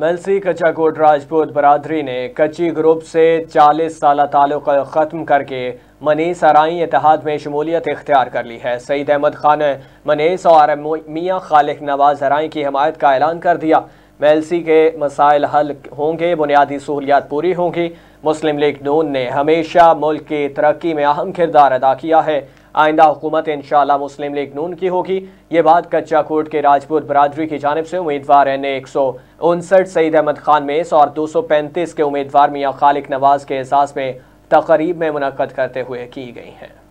मनसी कचाकोट राजपूत बरदरी ने कच्ची ग्रुप से 40 साल ताल्लुक ख़त्म करके मनीस आरई इतिहाद में शमूलियत इख्तियार कर ली है सईद अहमद खान ने मनीस और मियाँ खालिक नवाज आरई की हमायत का ऐलान कर दिया मेलसी के मसाइल हल होंगे बुनियादी सहूलियात पूरी होंगी मुस्लिम लीग नून ने हमेशा मुल्क की तरक्की में अहम किरदार अदा किया है आइंदा हुकूमत इन मुस्लिम लीग नून की होगी ये बात कच्चा कोट के राजपूत बरदरी की जानब से उम्मीदवार एन एक सौ उनसठ सईद अहमद खान मेस और दो सौ पैंतीस के उम्मीदवार मियाँ खालिक नवाज के एजाज में तकरीब में मुनद करते हुए की गई हैं